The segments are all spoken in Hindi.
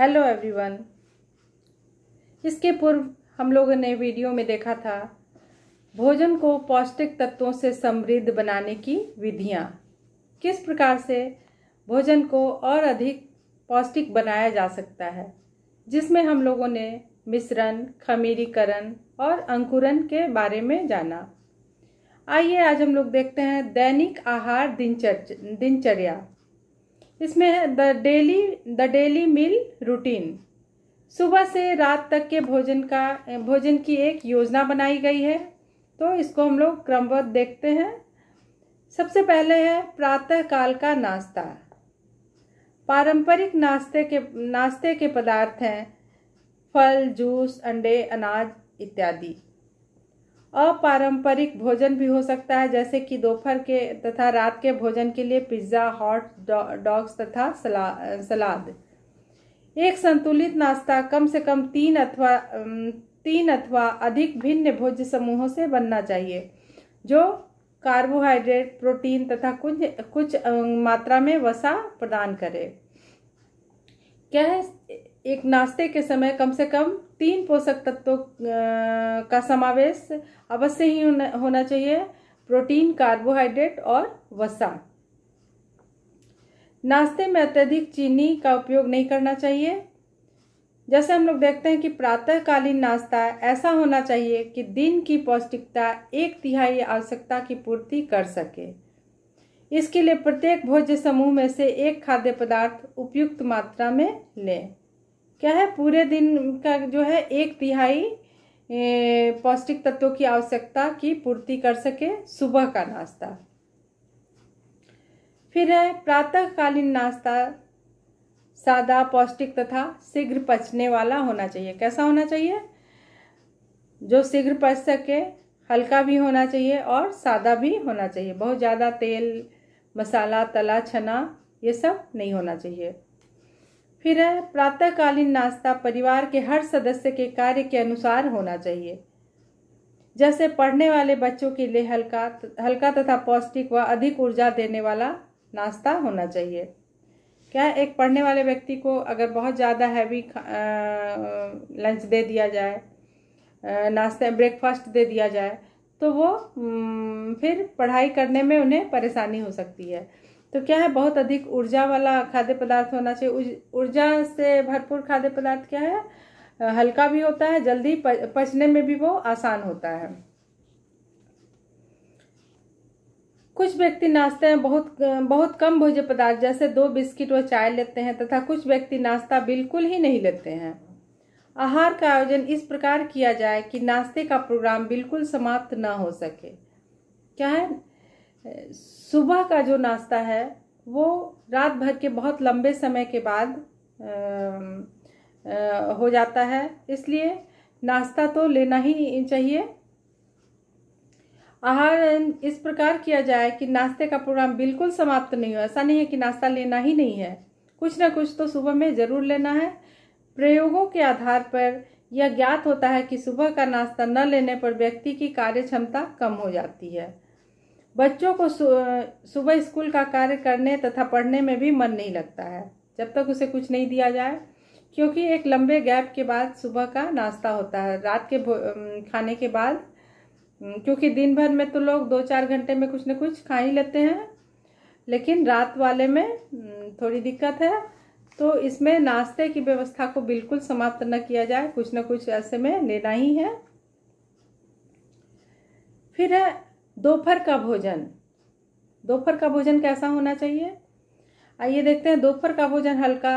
हेलो एवरीवन इसके पूर्व हम लोगों ने वीडियो में देखा था भोजन को पौष्टिक तत्वों से समृद्ध बनाने की विधियाँ किस प्रकार से भोजन को और अधिक पौष्टिक बनाया जा सकता है जिसमें हम लोगों ने मिश्रण खमीरीकरण और अंकुरण के बारे में जाना आइए आज हम लोग देखते हैं दैनिक आहार दिनचर्या इसमें है the daily the daily meal routine सुबह से रात तक के भोजन का भोजन की एक योजना बनाई गई है तो इसको हम लोग क्रमबद्ध देखते हैं सबसे पहले है प्रातः काल का नाश्ता पारंपरिक नाश्ते के नाश्ते के पदार्थ हैं फल जूस अंडे अनाज इत्यादि अपारंपरिक भोजन भी हो सकता है जैसे कि दोपहर के तथा रात के भोजन के लिए पिज्ज़ा हॉट डॉग्स तथा सला सलाद एक संतुलित नाश्ता कम से कम तीन अथवा तीन अथवा अधिक भिन्न भोज्य समूहों से बनना चाहिए जो कार्बोहाइड्रेट प्रोटीन तथा कुछ कुछ मात्रा में वसा प्रदान करे क्या है एक नाश्ते के समय कम से कम तीन पोषक तत्वों का समावेश अवश्य ही होना चाहिए प्रोटीन कार्बोहाइड्रेट और वसा नाश्ते में अत्यधिक चीनी का उपयोग नहीं करना चाहिए जैसे हम लोग देखते हैं कि प्रातःकालीन नाश्ता ऐसा होना चाहिए कि दिन की पौष्टिकता एक तिहाई आवश्यकता की पूर्ति कर सके इसके लिए प्रत्येक भोज्य समूह में से एक खाद्य पदार्थ उपयुक्त मात्रा में लें क्या है पूरे दिन का जो है एक तिहाई पौष्टिक तत्वों की आवश्यकता की पूर्ति कर सके सुबह का नाश्ता फिर है प्रातःकालीन नाश्ता सादा पौष्टिक तथा शीघ्र पचने वाला होना चाहिए कैसा होना चाहिए जो शीघ्र पच सके हल्का भी होना चाहिए और सादा भी होना चाहिए बहुत ज़्यादा तेल मसाला तला छना ये सब नहीं होना चाहिए फिर प्रातःकालीन नाश्ता परिवार के हर सदस्य के कार्य के अनुसार होना चाहिए जैसे पढ़ने वाले बच्चों के लिए हल्का हल्का तथा पौष्टिक व अधिक ऊर्जा देने वाला नाश्ता होना चाहिए क्या एक पढ़ने वाले व्यक्ति को अगर बहुत ज़्यादा हैवी लंच दे दिया जाए नाश्ते ब्रेकफास्ट दे दिया जाए तो वो फिर पढ़ाई करने में उन्हें परेशानी हो सकती है तो क्या है बहुत अधिक ऊर्जा वाला खाद्य पदार्थ होना चाहिए ऊर्जा से भरपूर खाद्य पदार्थ क्या है हल्का भी होता है जल्दी पचने में भी वो आसान होता है कुछ व्यक्ति नाश्ते में बहुत बहुत कम भोज्य पदार्थ जैसे दो बिस्किट व चाय लेते हैं तथा कुछ व्यक्ति नाश्ता बिल्कुल ही नहीं लेते हैं आहार का आयोजन इस प्रकार किया जाए कि नाश्ते का प्रोग्राम बिल्कुल समाप्त ना हो सके क्या है सुबह का जो नाश्ता है वो रात भर के बहुत लंबे समय के बाद हो जाता है इसलिए नाश्ता तो लेना ही चाहिए आहार इस प्रकार किया जाए कि नाश्ते का प्रोग्राम बिल्कुल समाप्त नहीं हो ऐसा नहीं है कि नाश्ता लेना ही नहीं है कुछ ना कुछ तो सुबह में ज़रूर लेना है प्रयोगों के आधार पर यह ज्ञात होता है कि सुबह का नाश्ता न लेने पर व्यक्ति की कार्य क्षमता कम हो जाती है बच्चों को सुबह स्कूल का कार्य करने तथा पढ़ने में भी मन नहीं लगता है जब तक उसे कुछ नहीं दिया जाए क्योंकि एक लंबे गैप के बाद सुबह का नाश्ता होता है रात के खाने के बाद क्योंकि दिन भर में तो लोग दो चार घंटे में कुछ न कुछ खा ही लेते हैं लेकिन रात वाले में थोड़ी दिक्कत है तो इसमें नाश्ते की व्यवस्था को बिल्कुल समाप्त न किया जाए कुछ न कुछ ऐसे में लेना ही है फिर है दोपहर का भोजन दोपहर का भोजन कैसा होना चाहिए आइए देखते हैं दोपहर का भोजन हल्का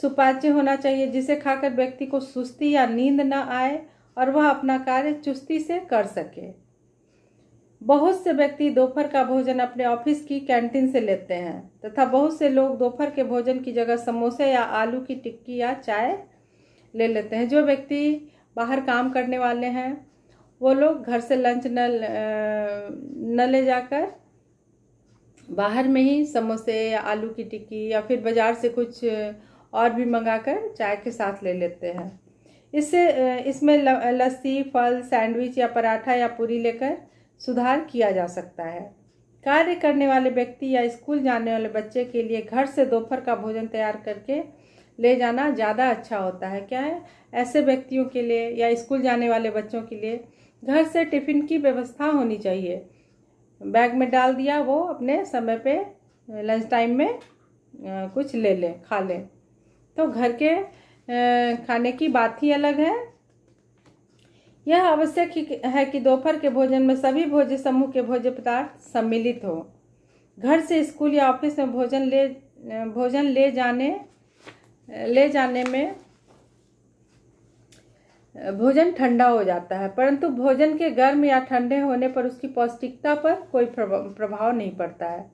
सुपाच्य होना चाहिए जिसे खाकर व्यक्ति को सुस्ती या नींद न आए और वह अपना कार्य चुस्ती से कर सके बहुत से व्यक्ति दोपहर का भोजन अपने ऑफिस की कैंटीन से लेते हैं तथा बहुत से लोग दोपहर के भोजन की जगह समोसे या आलू की टिक्की या चाय ले लेते हैं जो व्यक्ति बाहर काम करने वाले हैं वो लोग घर से लंच न न ले जाकर बाहर में ही समोसे आलू की टिक्की या फिर बाज़ार से कुछ और भी मंगाकर चाय के साथ ले लेते हैं इससे इसमें लस्सी फल सैंडविच या पराठा या पूरी लेकर सुधार किया जा सकता है कार्य करने वाले व्यक्ति या स्कूल जाने वाले बच्चे के लिए घर से दोपहर का भोजन तैयार करके ले जाना ज़्यादा अच्छा होता है क्या है ऐसे व्यक्तियों के लिए या स्कूल जाने वाले बच्चों के लिए घर से टिफ़िन की व्यवस्था होनी चाहिए बैग में डाल दिया वो अपने समय पे लंच टाइम में कुछ ले लें खा लें तो घर के खाने की बात ही अलग है यह आवश्यक है कि दोपहर के भोजन में सभी भोज्य समूह के भोज्य पदार्थ सम्मिलित हो घर से स्कूल या ऑफिस में भोजन ले भोजन ले जाने ले जाने में भोजन ठंडा हो जाता है परंतु भोजन के गर्म या ठंडे होने पर उसकी पौष्टिकता पर कोई प्रभाव नहीं पड़ता है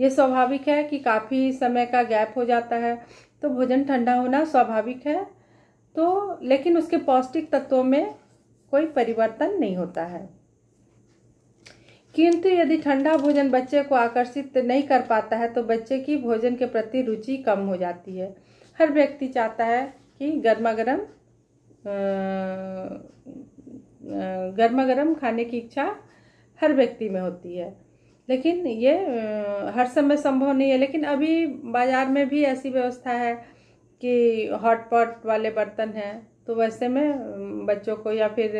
ये स्वाभाविक है कि काफ़ी समय का गैप हो जाता है तो भोजन ठंडा होना स्वाभाविक है तो लेकिन उसके पौष्टिक तत्वों में कोई परिवर्तन नहीं होता है किंतु यदि ठंडा भोजन बच्चे को आकर्षित नहीं कर पाता है तो बच्चे की भोजन के प्रति रुचि कम हो जाती है हर व्यक्ति चाहता है कि गर्मा गर्म गर्मा गर्म खाने की इच्छा हर व्यक्ति में होती है लेकिन ये हर समय संभव नहीं है लेकिन अभी बाज़ार में भी ऐसी व्यवस्था है कि हॉटपॉट वाले बर्तन हैं तो वैसे में बच्चों को या फिर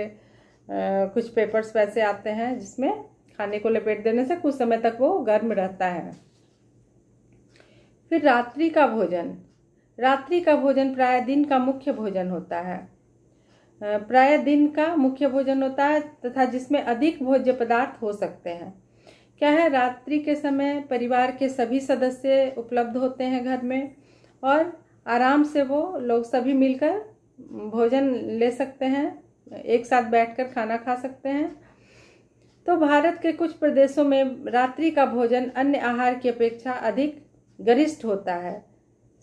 कुछ पेपर्स वैसे आते हैं जिसमें खाने को लपेट देने से कुछ समय तक वो गर्म रहता है फिर रात्रि का भोजन रात्रि का भोजन प्राय दिन का मुख्य भोजन होता है प्राय दिन का मुख्य भोजन होता है तथा जिसमें अधिक भोज्य पदार्थ हो सकते हैं क्या है रात्रि के समय परिवार के सभी सदस्य उपलब्ध होते हैं घर में और आराम से वो लोग सभी मिलकर भोजन ले सकते हैं एक साथ बैठकर खाना खा सकते हैं तो भारत के कुछ प्रदेशों में रात्रि का भोजन अन्य आहार की अपेक्षा अधिक गरिष्ठ होता है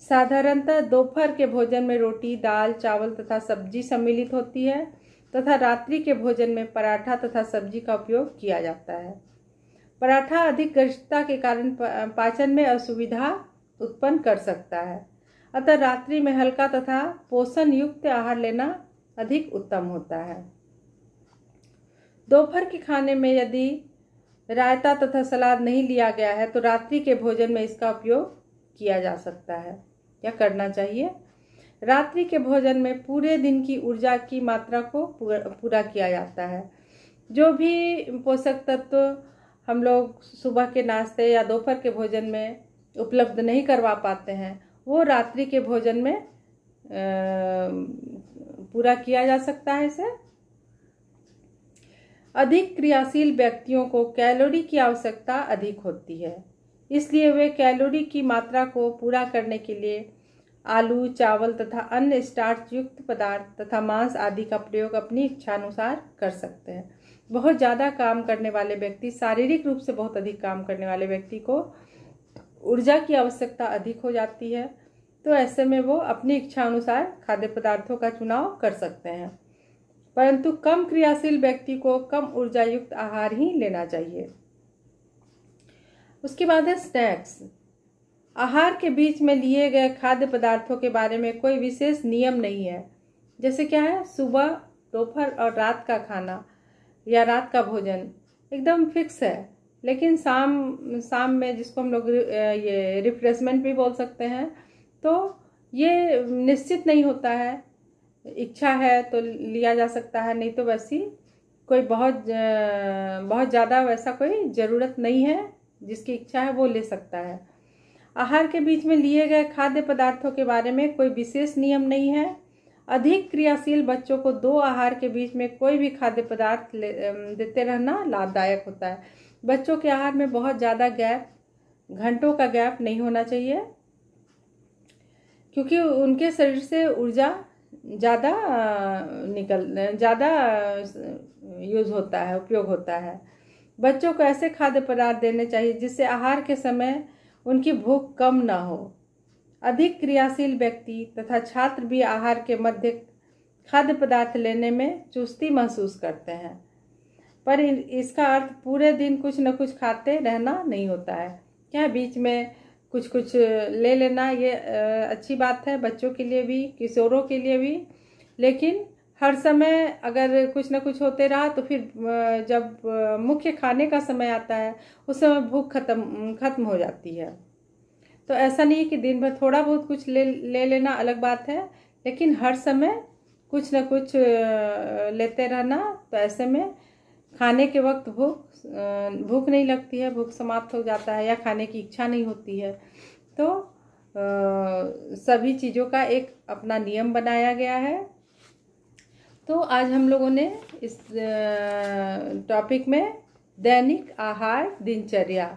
साधारणतः दोपहर के भोजन में रोटी दाल चावल तथा सब्जी सम्मिलित होती है तथा रात्रि के भोजन में पराठा तथा सब्जी का उपयोग किया जाता है पराठा अधिक गरिष्ठता के कारण पाचन में असुविधा उत्पन्न कर सकता है अतः रात्रि में हल्का तथा पोषण युक्त आहार लेना अधिक उत्तम होता है दोपहर के खाने में यदि रायता तथा सलाद नहीं लिया गया है तो रात्रि के भोजन में इसका उपयोग किया जा सकता है या करना चाहिए रात्रि के भोजन में पूरे दिन की ऊर्जा की मात्रा को पूरा किया जाता है जो भी पोषक तत्व हम लोग सुबह के नाश्ते या दोपहर के भोजन में उपलब्ध नहीं करवा पाते हैं वो रात्रि के भोजन में पूरा किया जा सकता है इसे अधिक क्रियाशील व्यक्तियों को कैलोरी की आवश्यकता अधिक होती है इसलिए वे कैलोरी की मात्रा को पूरा करने के लिए आलू चावल तथा अन्य स्टार्च युक्त पदार्थ तथा मांस आदि का प्रयोग अपनी इच्छानुसार कर सकते हैं बहुत ज़्यादा काम करने वाले व्यक्ति शारीरिक रूप से बहुत अधिक काम करने वाले व्यक्ति को ऊर्जा की आवश्यकता अधिक हो जाती है तो ऐसे में वो अपनी इच्छा अनुसार खाद्य पदार्थों का चुनाव कर सकते हैं परंतु कम क्रियाशील व्यक्ति को कम ऊर्जा युक्त आहार ही लेना चाहिए उसके बाद है स्नैक्स आहार के बीच में लिए गए खाद्य पदार्थों के बारे में कोई विशेष नियम नहीं है जैसे क्या है सुबह दोपहर और रात का खाना या रात का भोजन एकदम फिक्स है लेकिन शाम शाम में जिसको हम लोग ये रिफ्रेशमेंट भी बोल सकते हैं तो ये निश्चित नहीं होता है इच्छा है तो लिया जा सकता है नहीं तो वैसी कोई बहुत बहुत ज़्यादा वैसा कोई ज़रूरत नहीं है जिसकी इच्छा है वो ले सकता है आहार के बीच में लिए गए खाद्य पदार्थों के बारे में कोई विशेष नियम नहीं है अधिक क्रियाशील बच्चों को दो आहार के बीच में कोई भी खाद्य पदार्थ देते रहना लाभदायक होता है बच्चों के आहार में बहुत ज़्यादा गैप घंटों का गैप नहीं होना चाहिए क्योंकि उनके शरीर से ऊर्जा ज़्यादा निकल ज़्यादा यूज़ होता है उपयोग होता है बच्चों को ऐसे खाद्य पदार्थ देने चाहिए जिससे आहार के समय उनकी भूख कम न हो अधिक क्रियाशील व्यक्ति तथा छात्र भी आहार के मध्य खाद्य पदार्थ लेने में चुस्ती महसूस करते हैं पर इसका अर्थ पूरे दिन कुछ न कुछ खाते रहना नहीं होता है क्या बीच में कुछ कुछ ले लेना ये अच्छी बात है बच्चों के लिए भी किशोरों के लिए भी लेकिन हर समय अगर कुछ ना कुछ होते रहा तो फिर जब मुख्य खाने का समय आता है उस समय भूख खत्म खत्म हो जाती है तो ऐसा नहीं कि दिन भर थोड़ा बहुत कुछ ले ले लेना अलग बात है लेकिन हर समय कुछ ना कुछ लेते रहना तो ऐसे में खाने के वक्त भूख भूख नहीं लगती है भूख समाप्त हो जाता है या खाने की इच्छा नहीं होती है तो सभी चीज़ों का एक अपना नियम बनाया गया है तो आज हम लोगों ने इस टॉपिक में दैनिक आहार दिनचर्या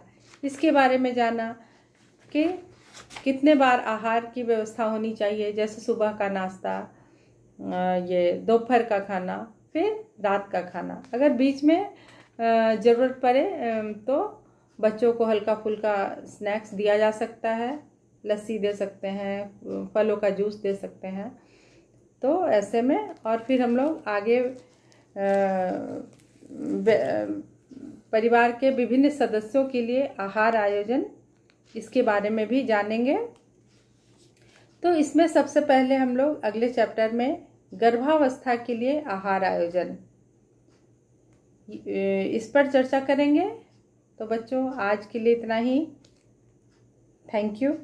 इसके बारे में जाना कि कितने बार आहार की व्यवस्था होनी चाहिए जैसे सुबह का नाश्ता ये दोपहर का खाना फिर रात का खाना अगर बीच में ज़रूरत पड़े तो बच्चों को हल्का फुल्का स्नैक्स दिया जा सकता है लस्सी दे सकते हैं फलों का जूस दे सकते हैं तो ऐसे में और फिर हम लोग आगे परिवार के विभिन्न सदस्यों के लिए आहार आयोजन इसके बारे में भी जानेंगे तो इसमें सबसे पहले हम लोग अगले चैप्टर में गर्भावस्था के लिए आहार आयोजन इस पर चर्चा करेंगे तो बच्चों आज के लिए इतना ही थैंक यू